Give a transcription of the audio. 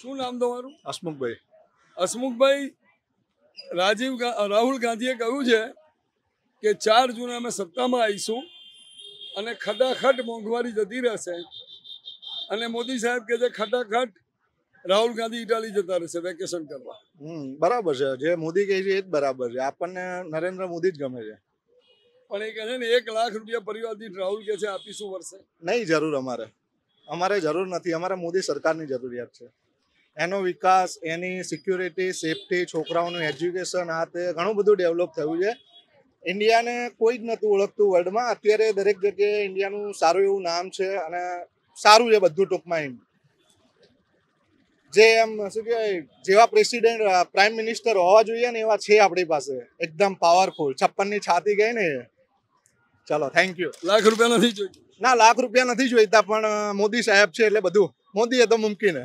શું નામ તમારું હસમુખભાઈ હસમુખભાઈ રાજીવ રાહુલ ગાંધીએ કહ્યું છે કે ચાર જૂને અમે સત્તામાં આવીશું અને ખટાખટ મોંઘવારી જતી રહેશે અને મોદી સાહેબ કે જે ખટાખટ રાહુલ ગાંધી ઇટાલી જતા રહેશે વેકેશન કરવા બરાબર છે જે મોદી કહે છે એ જ બરાબર છે આપણને નરેન્દ્ર મોદી જ ગમે છે પણ એ કહે છે ને એક લાખ રૂપિયા પરિવાર દીઠ રાહુલ કે છે આપીશું વર્ષે નહીં જરૂર અમારે અમારે જરૂર નથી અમારે મોદી સરકારની જરૂરિયાત છે એનો વિકાસ એની સિક્યુરિટી સેફટી છોકરાઓનું એજ્યુકેશન આ તે ઘણું બધું ડેવલપ થયું છે ઇન્ડિયાને કોઈ જ નહોતું ઓળખતું વર્લ્ડમાં અત્યારે દરેક જગ્યાએ ઇન્ડિયાનું સારું એવું નામ છે અને સારું છે બધું ટૂંકમાં એમ જે એમ શું કહેવાય જેવા પ્રેસિડેન્ટ પ્રાઇમ મિનિસ્ટર હોવા જોઈએ ને એવા છે આપણી પાસે એકદમ પાવરફુલ છપ્પનની છાતી ગઈ ને ચલો થેન્ક યુ લાખ રૂપિયા નથી જોઈતા ના લાખ રૂપિયા નથી જોઈતા પણ મોદી સાહેબ છે એટલે બધું મોદી એ તો મુમકિન